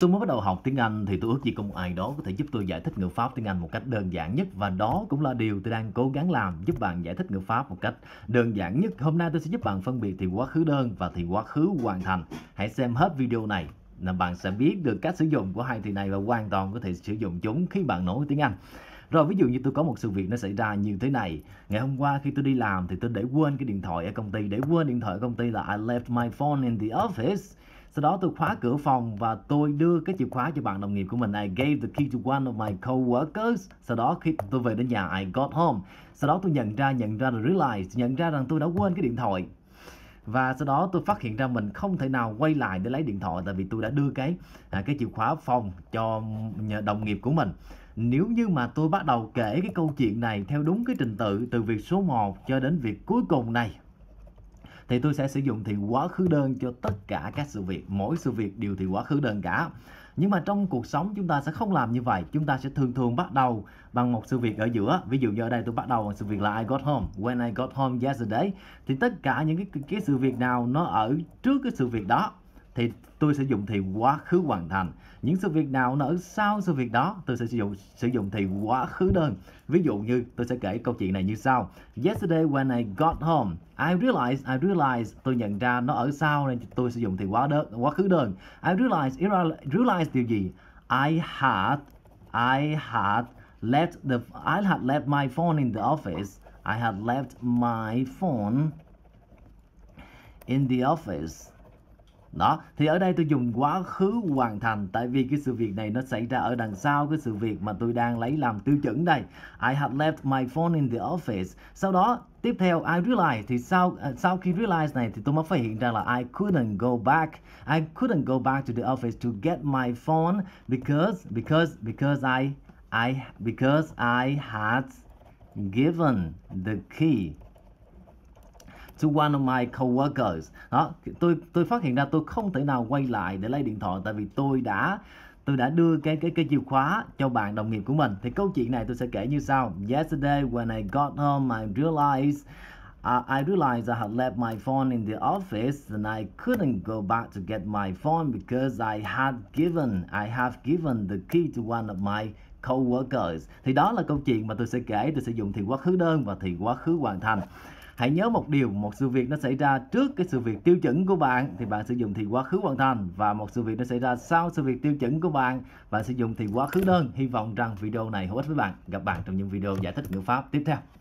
Tôi mới bắt đầu học tiếng Anh thì tôi ước gì có một ai đó có thể giúp tôi giải thích ngữ pháp tiếng Anh một cách đơn giản nhất và đó cũng là điều tôi đang cố gắng làm giúp bạn giải thích ngữ pháp một cách đơn giản nhất. Hôm nay tôi sẽ giúp bạn phân biệt thì quá khứ đơn và thì quá khứ hoàn thành. Hãy xem hết video này là bạn sẽ biết được cách sử dụng của hai thì này và hoàn toàn có thể sử dụng chúng khi bạn nói tiếng Anh. Rồi ví dụ như tôi có một sự việc nó xảy ra như thế này Ngày hôm qua khi tôi đi làm thì tôi để quên cái điện thoại ở công ty Để quên điện thoại ở công ty là I left my phone in the office sau đó tôi khóa cửa phòng và tôi đưa cái chìa khóa cho bạn đồng nghiệp của mình I gave the key to one of my coworkers sau đó khi tôi về đến nhà I got home sau đó tôi nhận ra nhận ra rồi realize nhận ra rằng tôi đã quên cái điện thoại và sau đó tôi phát hiện ra mình không thể nào quay lại để lấy điện thoại tại vì tôi đã đưa cái à, cái chìa khóa phòng cho đồng nghiệp của mình nếu như mà tôi bắt đầu kể cái câu chuyện này theo đúng cái trình tự từ việc số 1 cho đến việc cuối cùng này thì tôi sẽ sử dụng thì quá khứ đơn cho tất cả các sự việc mỗi sự việc đều thì quá khứ đơn cả nhưng mà trong cuộc sống chúng ta sẽ không làm như vậy chúng ta sẽ thường thường bắt đầu bằng một sự việc ở giữa ví dụ như ở đây tôi bắt đầu bằng sự việc là I got home when I got home yesterday thì tất cả những cái, cái sự việc nào nó ở trước cái sự việc đó thì tôi sẽ dùng thì quá khứ hoàn thành những sự việc nào nó ở sau sự việc đó tôi sẽ sử dụng sử dụng thì quá khứ đơn ví dụ như tôi sẽ kể câu chuyện này như sau yesterday when I got home I realized I realized tôi nhận ra nó ở sau nên tôi sử dụng thì quá đơn quá khứ đơn I realized realized điều gì I had I had left the I had left my phone in the office I had left my phone in the office đó thì ở đây tôi dùng quá khứ hoàn thành tại vì cái sự việc này nó xảy ra ở đằng sau cái sự việc mà tôi đang lấy làm tiêu chuẩn đây I had left my phone in the office sau đó tiếp theo I realized thì sau à, sau khi realize này thì tôi mới phát hiện ra là I couldn't go back I couldn't go back to the office to get my phone because because because I I because I had given the key to one of my coworkers đó tôi tôi phát hiện ra tôi không thể nào quay lại để lấy điện thoại tại vì tôi đã tôi đã đưa cái cái cái chìa khóa cho bạn đồng nghiệp của mình thì câu chuyện này tôi sẽ kể như sau yesterday when I got home I realized Uh, I realized I had left my phone in the office and I couldn't go back to get my phone because I had given I have given the key to one of my coworkers Thì đó là câu chuyện mà tôi sẽ kể, tôi sẽ dùng thì quá khứ đơn và thì quá khứ hoàn thành hãy nhớ một điều một sự việc nó xảy ra trước cái sự việc tiêu chuẩn của bạn thì bạn sử dụng thì quá khứ hoàn thành và một sự việc nó xảy ra sau sự việc tiêu chuẩn của bạn bạn sử dụng thì quá khứ đơn hy vọng rằng video này hữu ích với bạn gặp bạn trong những video giải thích ngữ pháp tiếp theo